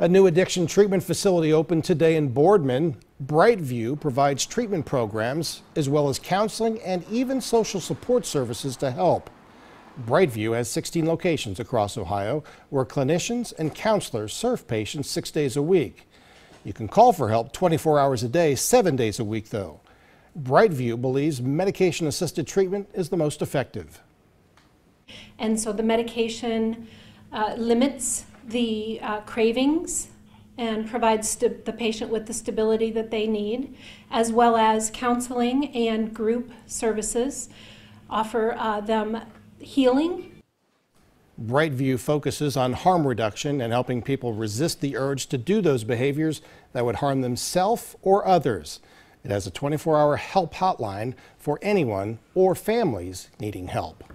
A new addiction treatment facility opened today in Boardman. Brightview provides treatment programs as well as counseling and even social support services to help. Brightview has 16 locations across Ohio where clinicians and counselors serve patients six days a week. You can call for help 24 hours a day, seven days a week, though. Brightview believes medication assisted treatment is the most effective. And so the medication uh, limits the uh, cravings and provides the patient with the stability that they need, as well as counseling and group services, offer uh, them healing. Brightview focuses on harm reduction and helping people resist the urge to do those behaviors that would harm themselves or others. It has a 24 hour help hotline for anyone or families needing help.